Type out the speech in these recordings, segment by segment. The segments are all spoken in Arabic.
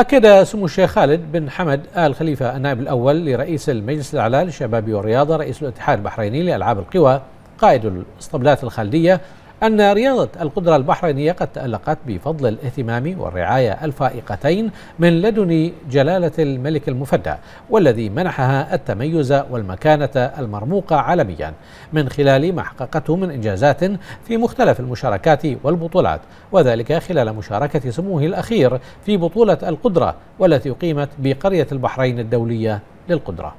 أكد سمو الشيخ خالد بن حمد آل خليفة النائب الأول لرئيس المجلس الأعلى للشباب والرياضة رئيس الاتحاد البحريني لألعاب القوى قائد الاسطبلات الخالدية أن رياضة القدرة البحرينية قد تألقت بفضل الاهتمام والرعاية الفائقتين من لدن جلالة الملك المفدى والذي منحها التميز والمكانة المرموقة عالميا من خلال ما حققته من إنجازات في مختلف المشاركات والبطولات وذلك خلال مشاركة سموه الأخير في بطولة القدرة والتي أقيمت بقرية البحرين الدولية للقدرة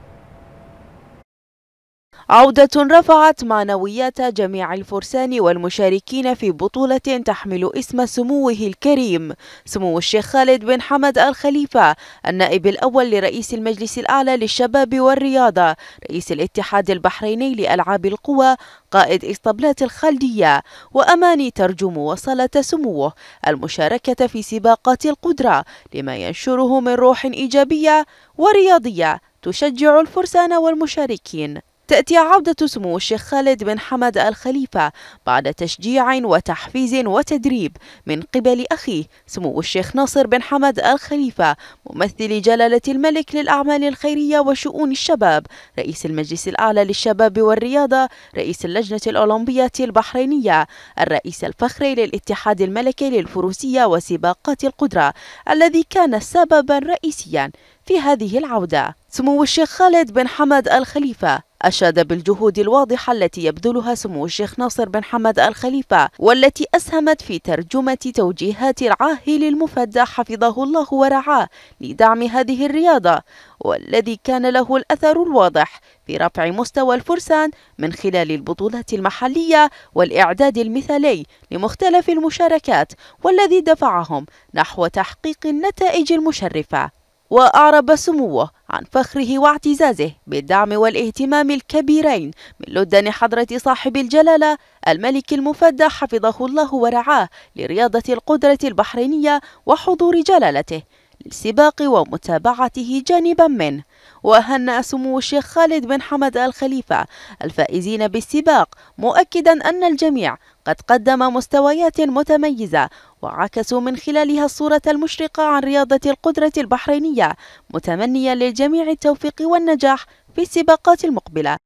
عودة رفعت معنويات جميع الفرسان والمشاركين في بطولة تحمل اسم سموه الكريم سمو الشيخ خالد بن حمد الخليفة النائب الأول لرئيس المجلس الأعلى للشباب والرياضة رئيس الاتحاد البحريني لألعاب القوى قائد إسطبلات الخلدية وأماني ترجم وصلة سموه المشاركة في سباقات القدرة لما ينشره من روح إيجابية ورياضية تشجع الفرسان والمشاركين تأتي عودة سمو الشيخ خالد بن حمد الخليفة بعد تشجيع وتحفيز وتدريب من قبل أخيه سمو الشيخ ناصر بن حمد الخليفة ممثل جلالة الملك للأعمال الخيرية وشؤون الشباب رئيس المجلس الأعلى للشباب والرياضة رئيس اللجنة الأولمبية البحرينية الرئيس الفخري للاتحاد الملكي للفروسية وسباقات القدرة الذي كان سببا رئيسيا في هذه العودة سمو الشيخ خالد بن حمد الخليفة أشاد بالجهود الواضحة التي يبذلها سمو الشيخ ناصر بن حمد الخليفة والتي أسهمت في ترجمة توجيهات العاهل المفدى حفظه الله ورعاه لدعم هذه الرياضة والذي كان له الأثر الواضح في رفع مستوى الفرسان من خلال البطولات المحلية والإعداد المثالي لمختلف المشاركات والذي دفعهم نحو تحقيق النتائج المشرفة وأعرب سموه عن فخره واعتزازه بالدعم والاهتمام الكبيرين من لدن حضرة صاحب الجلالة الملك المفدى حفظه الله ورعاه لرياضة القدرة البحرينية وحضور جلالته للسباق ومتابعته جانبا منه وهنأ سمو الشيخ خالد بن حمد الخليفة الفائزين بالسباق مؤكدا أن الجميع قد قدم مستويات متميزة وعكسوا من خلالها الصورة المشرقة عن رياضة القدرة البحرينية متمنيا للجميع التوفيق والنجاح في السباقات المقبلة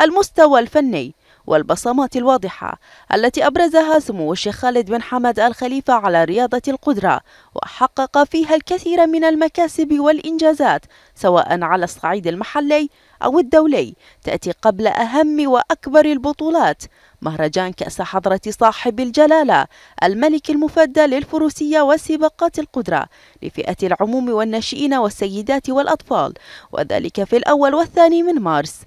المستوى الفني والبصمات الواضحة التي أبرزها سمو الشيخ خالد بن حمد الخليفة على رياضة القدرة وحقق فيها الكثير من المكاسب والإنجازات سواء على الصعيد المحلي أو الدولي تأتي قبل أهم وأكبر البطولات مهرجان كأس حضرة صاحب الجلالة الملك المفدى للفروسية وسباقات القدرة لفئة العموم والناشئين والسيدات والأطفال وذلك في الأول والثاني من مارس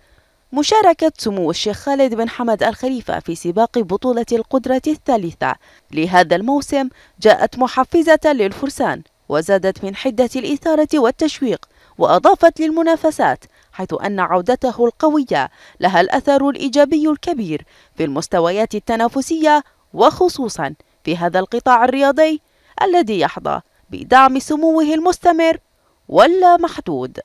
مشاركة سمو الشيخ خالد بن حمد الخليفة في سباق بطولة القدرة الثالثة لهذا الموسم جاءت محفزة للفرسان وزادت من حدة الإثارة والتشويق وأضافت للمنافسات حيث أن عودته القوية لها الأثر الإيجابي الكبير في المستويات التنافسية وخصوصا في هذا القطاع الرياضي الذي يحظى بدعم سموه المستمر ولا محدود